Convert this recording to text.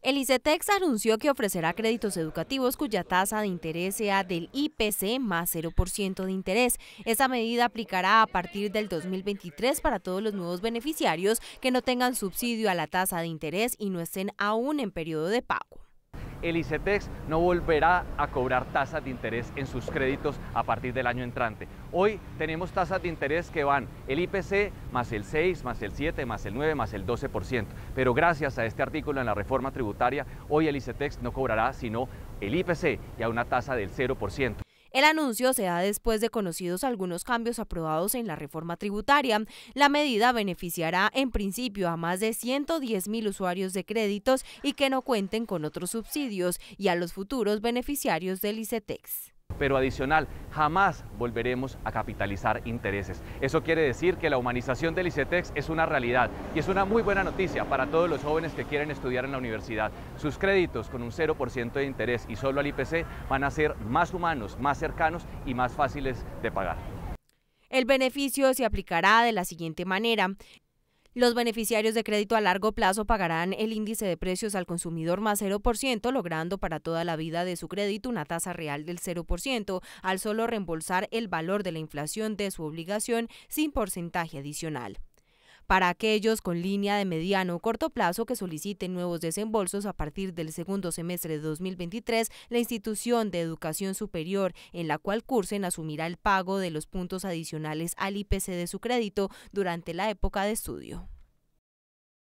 El ICETEX anunció que ofrecerá créditos educativos cuya tasa de interés sea del IPC más 0% de interés. Esta medida aplicará a partir del 2023 para todos los nuevos beneficiarios que no tengan subsidio a la tasa de interés y no estén aún en periodo de pago el ICETEX no volverá a cobrar tasas de interés en sus créditos a partir del año entrante. Hoy tenemos tasas de interés que van el IPC más el 6, más el 7, más el 9, más el 12%. Pero gracias a este artículo en la reforma tributaria, hoy el ICETEX no cobrará sino el IPC y a una tasa del 0%. El anuncio se da después de conocidos algunos cambios aprobados en la reforma tributaria. La medida beneficiará en principio a más de 110 mil usuarios de créditos y que no cuenten con otros subsidios y a los futuros beneficiarios del ICETEX pero adicional, jamás volveremos a capitalizar intereses. Eso quiere decir que la humanización del ICETEX es una realidad y es una muy buena noticia para todos los jóvenes que quieren estudiar en la universidad. Sus créditos con un 0% de interés y solo al IPC van a ser más humanos, más cercanos y más fáciles de pagar. El beneficio se aplicará de la siguiente manera. Los beneficiarios de crédito a largo plazo pagarán el índice de precios al consumidor más 0%, logrando para toda la vida de su crédito una tasa real del 0%, al solo reembolsar el valor de la inflación de su obligación sin porcentaje adicional. Para aquellos con línea de mediano o corto plazo que soliciten nuevos desembolsos a partir del segundo semestre de 2023, la institución de educación superior en la cual cursen asumirá el pago de los puntos adicionales al IPC de su crédito durante la época de estudio.